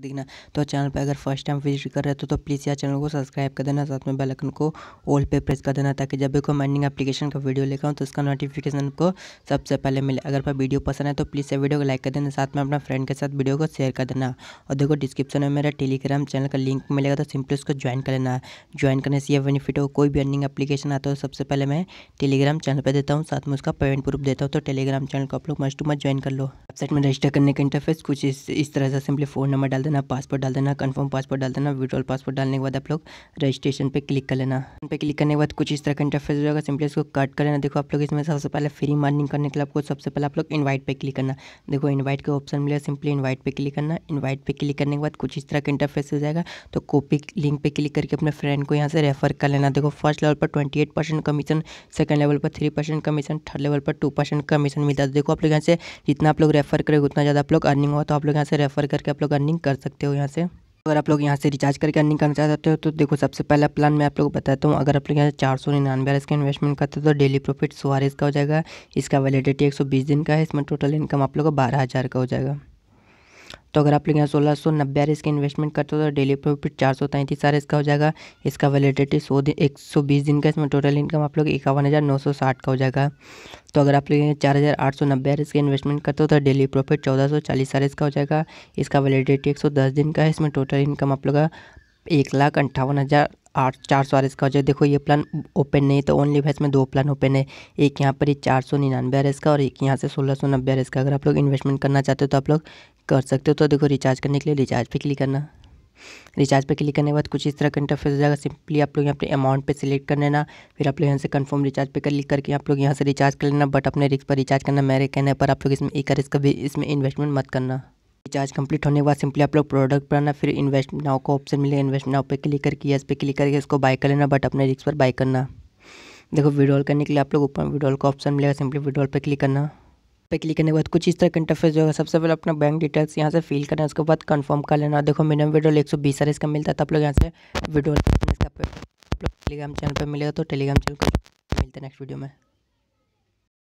देखना तो चैनल पर अगर फर्स्ट टाइम विजिट कर रहे हो तो, तो प्लीज़ यार चैनल को सब्सक्राइब कर देना साथ में बेल आइकन को ऑल पे प्रेस कर देना ताकि जब भी कोई माइनिंग एप्लीकेशन का वीडियो लेकर तो उसका नोटिफिकेशन आपको सबसे पहले मिले अगर आप वीडियो पसंद है तो प्लीज़ यह वीडियो को लाइक कर देना साथ में अपना फ्रेंड के साथ वीडियो को शेयर कर देना और देखो डिस्क्रिप्शन में मेरा टेलीग्राम चैनल का लिंक मिलेगा तो सिंपली उसको ज्वाइन कर लेना ज्वाइन करने से यह बेनिफिट हो कोई भी अर्निंग एप्लीकेशन आता हो सबसे पहले मैं टेलीग्राम चैनल पर देता हूँ साथ में उसका पेमेंट प्रूफ देता हूँ तो टेलीग्राम चैनल को आप लोग मस्ट टू मस्ट ज्वाइन कर लो वेबसाइट में रजिस्टर करने का इंटरफेस कुछ इस तरह से सिंपली फ़ोन नंबर डाल देना पासवर्ड डाल देना कन्फर्म पासवर्ड डाल देना विड्रॉल पासवर्ड डालने के बाद आप लोग रजिस्ट्रेशन पे क्लिक कर लेना पे क्लिक करने के बाद कुछ इस तरह का इंटरफेस हो जाएगा सिंपली इसको कट कर लेना देखो आप लोग इसमें सबसे पहले फ्री मार्निंग करने के लिए आपको सबसे पहले आप लोग इन्वाइट पर क्लिक करना देखो इन्वाइट का ऑप्शन मिलेगा सिंपली इन्वाइट पर क्लिक करना इन्वाइट पर क्लिक करने के बाद कुछ इस तरह का इंटरफेस हो जाएगा तो कॉपी लिंक पर क्लिक करके अपने फ्रेंड को यहाँ से रेफर कर लेना देखो फर्स्ट लेवल पर twenty eight percent commission second level पर three percent commission third level पर टू परसेंट कमीशन मिलता है देखो आप लोग यहाँ से जितना आप लोग रेफर करेंगे उतना ज़्यादा आप लोग अर्निंग हो तो आप लोग यहाँ से रेफर करके आप लोग अर्निंग कर सकते हो यहाँ से अगर आप लोग यहाँ से रिचार्ज करके अर्निंग करना चाहते हो तो देखो सबसे पहला प्लान मैं आप लोग बताता हूँ अगर आप लोग यहाँ से चार सौ निन्यानवे इसका इन्वेस्टमेंट करते हो तो डेली प्रॉफिट सोहार का हो जाएगा इसका वैलिडिटी एक सौ बीस दिन का है इसमें टोटल इनकम आप लोग का बारह हज़ार का हो जाएगा तो अगर आप लोग यहाँ सोलह सौ नब्बे आर इन्वेस्टमेंट करते हो तो डेली प्रॉफिट चार सौ तैंतीस आर इसका हो जाएगा इसका वैलिडिटी सौ दिन एक सौ बीस दिन का इसमें टोटल इनकम आप लोग इक्यावन हज़ार नौ सौ साठ का हो जाएगा तो अगर आप लोग चार हज़ार आठ सौ नब्बे आर इन्वेस्टमेंट करते हो तो डेली प्रॉफिट चौदह सौ चालीस आर इसका हो जाएगा इसका वैलिडिटी एक सौ दस दिन का है इसमें टोटल इनकम आप लोग का एक लाख अंठावन हज़ार आठ चार सौ आर एस का हो जाए देखो ये प्लान ओपन नहीं तो ओनली भाई में दो प्लान ओपन है एक यहाँ पर ही चार सौ निन्यानवे आर एस का और एक यहाँ से सोलह सौ नब्बे आर एस का अगर आप लोग इन्वेस्टमेंट करना चाहते हो तो आप लोग कर सकते हो तो देखो रिचार्ज करने के लिए रिचार्ज पे क्लिक करना रिचार्ज पे क्लिक करने के बाद कुछ इस तरह का इंटरफेस हो जाएगा सिंपली आप लोग यहाँ पर अमाउंट पे सिलेक्ट कर लेना फिर आप लोग यहाँ से कंफर्म रिचार्ज पे क्लिक करके आप लोग यहाँ से रिचार्ज कर लेना बट अपने रिस्क पर रिचार्ज करना मेरे कहने पर आप लोग इसमें एक रिस्क का भी इसमें इन्वेस्टमेंट मत करना रिचार्ज कंप्लीट होने के बाद सिंपली आप लोग प्रोडक्ट पर आना फिर इन्वेस्ट नाव का ऑप्शन मिलेगा इन्वेस्ट नाव पे क्लिक करके यस पे क्लिक करके इसको बाय कर लेना बट अपने रिक्स पर बाय करना देखो विड्रॉल करने के लिए आप लोग ऊपर विड्रॉल का ऑप्शन मिलेगा सिंपली विड्रॉल पर क्लिक करना पे क्लिक करने के बाद कुछ इस तरह का इंटरफेस होगा सबसे पहले अपना बैंक डिटेल्स यहाँ से फिल करना है उसके बाद कंफर्म कर लेना देखो मिनिमम विड्रॉल एक सौ बीस इसका मिलता था तो आप लोग यहाँ से विड्रॉल इसका टेलीग्राम चैनल पर मिलेगा तो टेलीग्राम चैनल मिलते है नेक्स्ट वीडियो में